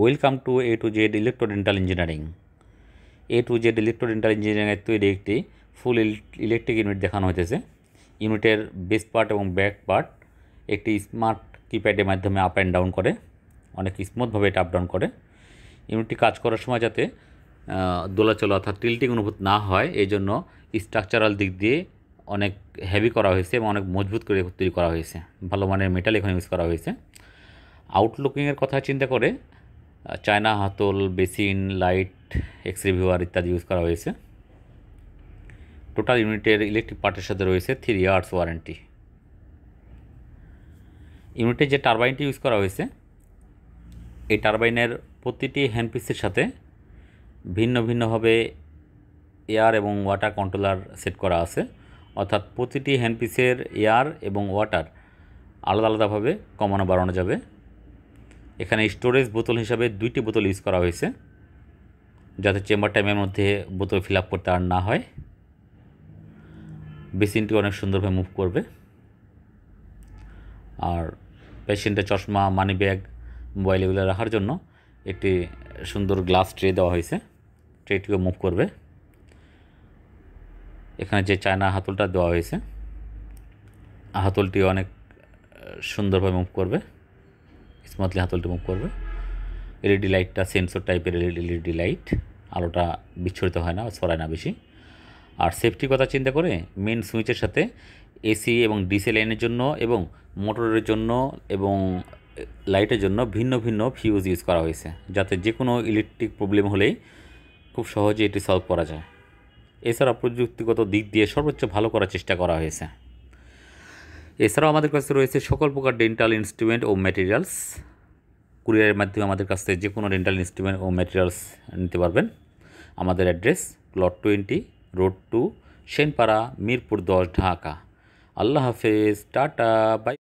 welcome to A to Z electro dental engineering A to Z electro dental ইঞ্জিনিয়ারিংয়ের তৈরি একটি full electric unit দেখানো হইতেছে ইউনিটের বেস পার্ট এবং ব্যাক পার্ট একটি স্মার্ট কিপ্যাডের মাধ্যমে আপ অ্যান্ড ডাউন করে অনেক স্মুথভাবে এটা আপ ডাউন করে ইউনিটটি কাজ করার সময় যাতে দোলাচল অর্থাৎ টিল্টিং অনুভূত না হয় এই জন্য স্ট্রাকচারাল দিক দিয়ে অনেক হ্যাভি করা হয়েছে এবং অনেক মজবুত করে তৈরি করা হয়েছে ভালো মানের মেটাল এখানে ইউজ করা হয়েছে আউটলুকিংয়ের কথা চিন্তা করে চায়না হাতল বেসিন লাইট এক্স রে ইত্যাদি ইউজ করা হয়েছে টোটাল ইউনিটের ইলেকট্রিক পার্টের সাথে রয়েছে থ্রি ইয়ার্স ওয়ারেন্টি ইউনিটে যে টারবাইনটি ইউজ করা হয়েছে এই টারবাইনের প্রতিটি হ্যান্ডপিসের সাথে ভিন্ন ভিন্নভাবে এয়ার এবং ওয়াটার কন্ট্রোলার সেট করা আছে অর্থাৎ প্রতিটি হ্যান্ডপিসের এয়ার এবং ওয়াটার আলাদা আলাদাভাবে কমানো বাড়ানো যাবে এখানে স্টোরেজ বোতল হিসাবে দুইটি বোতল ইউজ করা হয়েছে যাতে চেম্বার টাইমের মধ্যে বোতল ফিল আপ করতে আর না হয় বেসিনটি অনেক সুন্দরভাবে মুভ করবে আর পেশেন্টের চশমা মানি ব্যাগ মোবাইল এগুলো রাখার জন্য একটি সুন্দর গ্লাস ট্রে দেওয়া হয়েছে ট্রেটিও মুভ করবে এখানে যে চায়না হাতলটা দেওয়া হয়েছে হাতলটি অনেক সুন্দরভাবে মুভ করবে স্মুথলি হাতলটি মুভ করবে এলইডি লাইটটা সেন্সর টাইপের এলইডি লাইট আলোটা বিচ্ছুরিত হয় না ছড়ায় না বেশি আর সেফটির কথা চিন্তা করে মেন সুইচের সাথে এসি এবং ডিসি লাইনের জন্য এবং মোটরের জন্য এবং লাইটের জন্য ভিন্ন ভিন্ন ফিউজ ইউজ করা হয়েছে যাতে যে কোনো ইলেকট্রিক প্রবলেম হলেই খুব সহজে এটি সলভ করা যায় এছাড়া প্রযুক্তিগত দিক দিয়ে সর্বোচ্চ ভালো করার চেষ্টা করা হয়েছে এছাড়াও আমাদের কাছে রয়েছে সকল প্রকার ডেন্টাল ইনস্ট্রুমেন্ট ও ম্যাটেরিয়ালস কুরিয়ারের মাধ্যমে আমাদের কাছ থেকে যে কোনো ডেন্টাল ইনস্ট্রুমেন্ট ও ম্যাটেরিয়ালস নিতে পারবেন আমাদের address plot twenty road two Senpara Mirpur দশ ঢাকা আল্লাহ হাফেজ টাটা বাই